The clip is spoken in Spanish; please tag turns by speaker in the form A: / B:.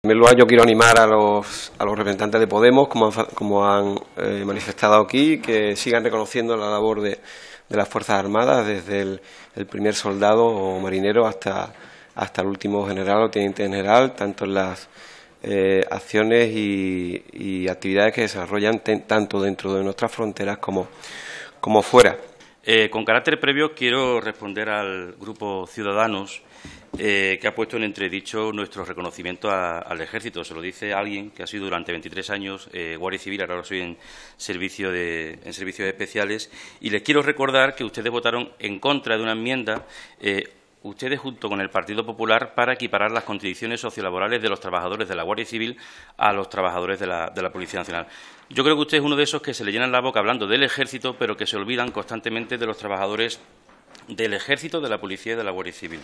A: En primer lugar, yo quiero animar a los, representantes de Podemos, como han, eh, manifestado aquí, que sigan reconociendo la labor de, las Fuerzas Armadas, desde el, primer soldado o marinero hasta, el último general o teniente general, tanto en las eh, acciones y, actividades que desarrollan tanto dentro de nuestras fronteras como fuera.
B: Eh, con carácter previo, quiero responder al Grupo Ciudadanos, eh, que ha puesto en entredicho nuestro reconocimiento al Ejército. Se lo dice alguien que ha sido durante 23 años eh, Guardia Civil, ahora soy en, servicio de, en servicios especiales. Y les quiero recordar que ustedes votaron en contra de una enmienda ustedes junto con el Partido Popular para equiparar las condiciones sociolaborales de los trabajadores de la Guardia Civil a los trabajadores de la, de la, Policía Nacional. Yo creo que usted es uno de esos que se le llenan la boca hablando del Ejército, pero que se olvidan constantemente de los trabajadores del Ejército, de la Policía y de la Guardia Civil.